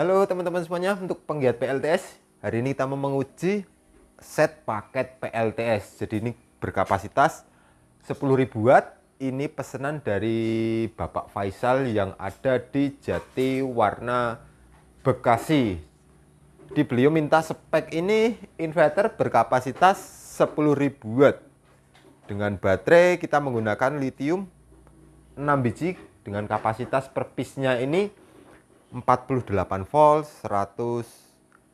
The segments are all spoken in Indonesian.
Halo teman-teman semuanya, untuk penggiat PLTS, hari ini kita mau menguji set paket PLTS. Jadi ini berkapasitas 10.000 watt. Ini pesanan dari Bapak Faisal yang ada di Jati Warna Bekasi. Di beliau minta spek ini inverter berkapasitas 10.000 watt. Dengan baterai kita menggunakan lithium 6 biji dengan kapasitas per piece-nya ini 48 volt 100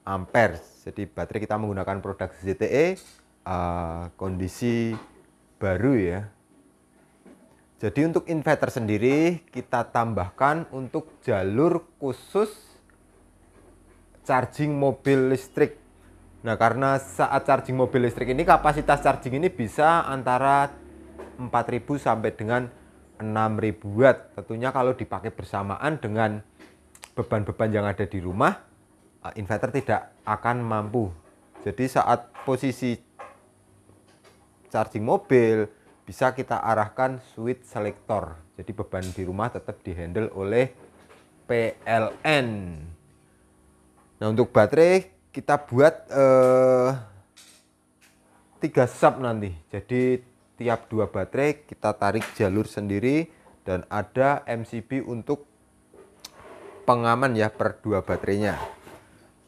ampere jadi baterai kita menggunakan produk ZTE uh, eh, kondisi baru ya jadi untuk inverter sendiri kita tambahkan untuk jalur khusus charging mobil listrik Nah, karena saat charging mobil listrik ini kapasitas charging ini bisa antara 4000 sampai dengan 6000 watt. Tentunya kalau dipakai bersamaan dengan beban-beban yang ada di rumah, eh, inverter tidak akan mampu. Jadi saat posisi charging mobil bisa kita arahkan switch selector Jadi beban di rumah tetap dihandle oleh PLN. Nah, untuk baterai kita buat eh, 3 sub nanti. Jadi tiap dua baterai kita tarik jalur sendiri dan ada MCB untuk pengaman ya per dua baterainya.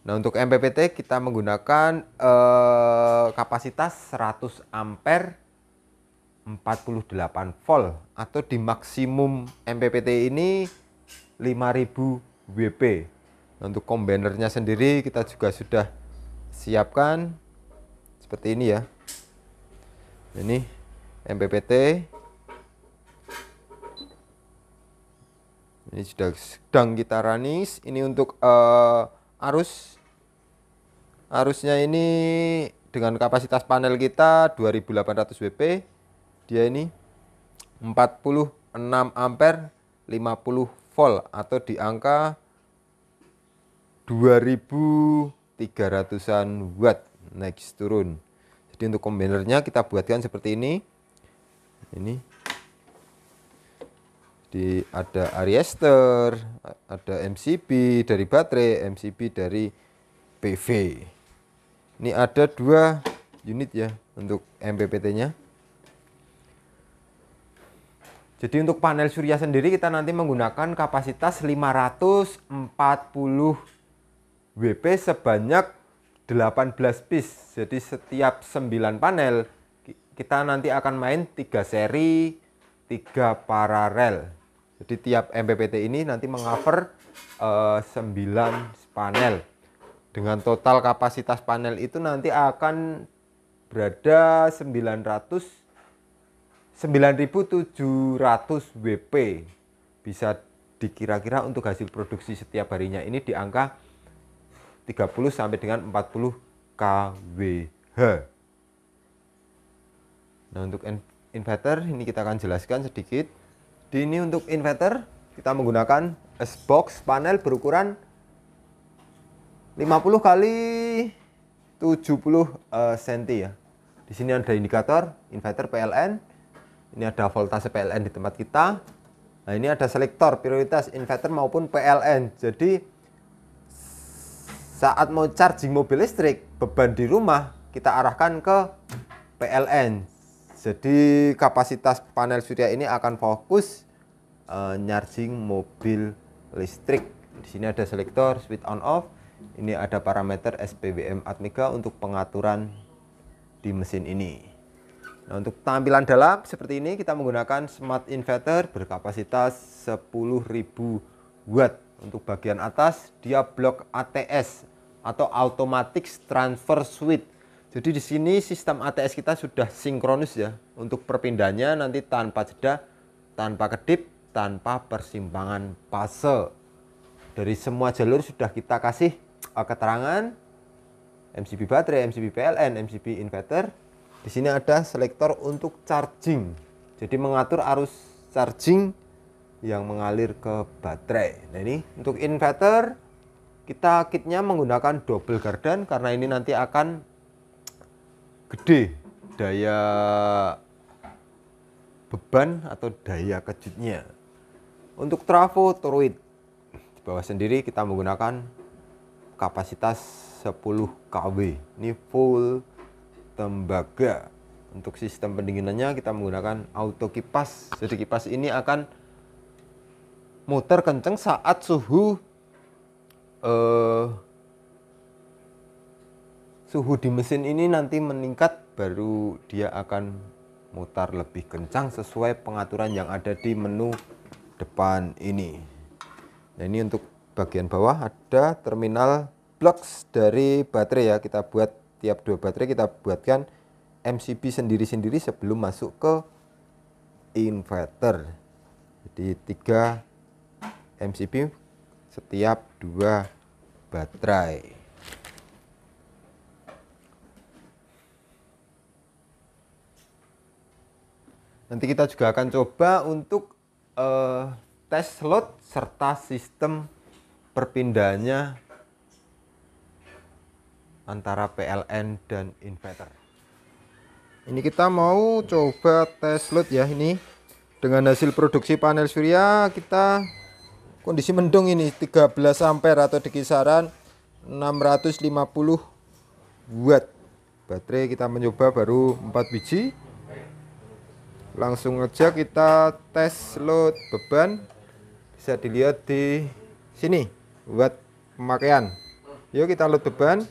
Nah, untuk MPPT kita menggunakan eh, kapasitas 100 ampere 48 volt atau di maksimum MPPT ini 5000 WP. Nah, untuk kombinernya sendiri kita juga sudah siapkan seperti ini ya. Ini MPPT Ini sudah sedang kita ranis. Ini untuk uh, arus. Arusnya ini dengan kapasitas panel kita 2800 WP. Dia ini 46 ampere 50 volt atau di angka 2300-an watt next turun. Jadi untuk kombinernya kita buatkan seperti ini. Ini di ada Ariester, ada MCB dari baterai, MCB dari PV. Ini ada dua unit ya untuk MPPT-nya. Jadi untuk panel surya sendiri kita nanti menggunakan kapasitas 540 WP sebanyak 18 piece. Jadi setiap 9 panel kita nanti akan main 3 seri, 3 paralel. Jadi tiap MPPT ini nanti mengcover uh, eh, 9 panel. Dengan total kapasitas panel itu nanti akan berada 900 9700 WP. Bisa dikira-kira untuk hasil produksi setiap harinya ini di angka 30 sampai dengan 40 kWh. Nah, untuk inverter ini kita akan jelaskan sedikit. Di ini untuk inverter kita menggunakan S-box panel berukuran 50 kali 70 uh, cm ya. Di sini ada indikator inverter PLN. Ini ada voltase PLN di tempat kita. Nah, ini ada selektor prioritas inverter maupun PLN. Jadi saat mau charging mobil listrik, beban di rumah kita arahkan ke PLN. Jadi kapasitas panel surya ini akan fokus uh, eh, charging mobil listrik. Di sini ada selektor switch on off. Ini ada parameter SPBM Atmega untuk pengaturan di mesin ini. Nah, untuk tampilan dalam seperti ini kita menggunakan smart inverter berkapasitas 10.000 watt. Untuk bagian atas dia blok ATS atau Automatic Transfer Switch. Jadi di sini sistem ATS kita sudah sinkronis ya. Untuk perpindahannya nanti tanpa jeda, tanpa kedip, tanpa persimpangan fase. Dari semua jalur sudah kita kasih eh, keterangan MCB baterai, MCB PLN, MCB inverter. Di sini ada selektor untuk charging. Jadi mengatur arus charging yang mengalir ke baterai. Nah ini untuk inverter kita kitnya menggunakan double garden karena ini nanti akan gede daya beban atau daya kejutnya untuk trafo toroid di bawah sendiri kita menggunakan kapasitas 10 kW. Ini full tembaga. Untuk sistem pendinginannya kita menggunakan auto kipas. Jadi kipas ini akan muter kenceng saat suhu uh, suhu di mesin ini nanti meningkat baru dia akan mutar lebih kencang sesuai pengaturan yang ada di menu depan ini. Nah, ini untuk bagian bawah ada terminal blocks dari baterai ya. Kita buat tiap dua baterai kita buatkan MCB sendiri-sendiri sebelum masuk ke inverter. Jadi tiga MCB setiap dua baterai. Nanti kita juga akan coba untuk uh, tes load serta sistem perpindahannya antara PLN dan inverter. Ini kita mau coba tes load ya ini dengan hasil produksi panel surya kita kondisi mendung ini 13 ampere atau di kisaran 650 watt. Baterai kita mencoba baru 4 biji langsung aja kita tes load beban bisa dilihat di sini buat pemakaian yuk kita load beban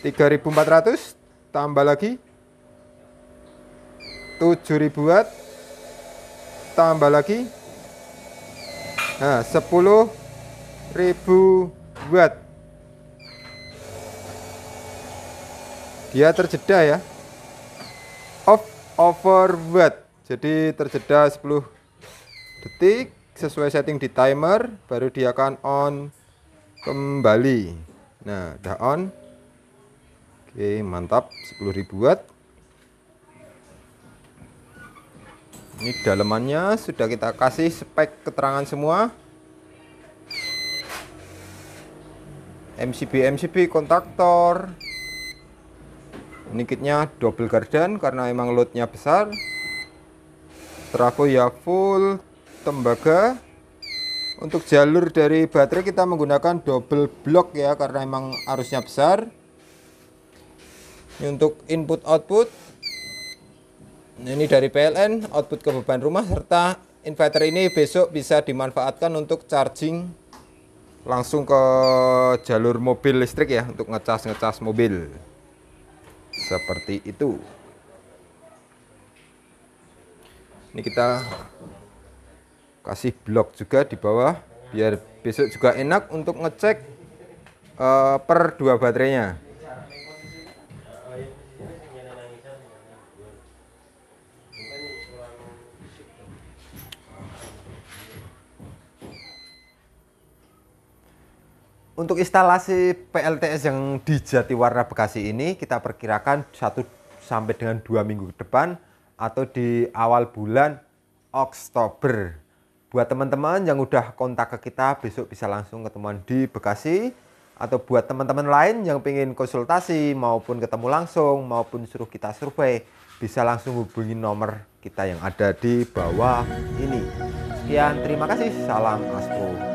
3400 tambah lagi 7000 watt tambah lagi nah 10000 watt dia terjeda ya over watt. Jadi terjeda 10 detik sesuai setting di timer baru dia akan on kembali. Nah, udah on. Oke, mantap ribu watt. Ini dalemannya sudah kita kasih spek keterangan semua. MCB MCB kontaktor ini kitnya double garden karena emang loadnya besar trafo ya full tembaga untuk jalur dari baterai kita menggunakan double block ya karena emang arusnya besar ini untuk input output ini dari PLN output ke beban rumah serta inverter ini besok bisa dimanfaatkan untuk charging langsung ke jalur mobil listrik ya untuk ngecas ngecas mobil seperti itu. Ini kita kasih blok juga di bawah biar besok juga enak untuk ngecek uh, per dua baterainya. Untuk instalasi PLTS yang di Jatiwarna Bekasi ini kita perkirakan satu sampai dengan dua minggu ke depan atau di awal bulan Oktober. Buat teman-teman yang udah kontak ke kita besok bisa langsung ketemuan di Bekasi atau buat teman-teman lain yang ingin konsultasi maupun ketemu langsung maupun suruh kita survei bisa langsung hubungi nomor kita yang ada di bawah ini. Sekian, terima kasih. Salam Astro.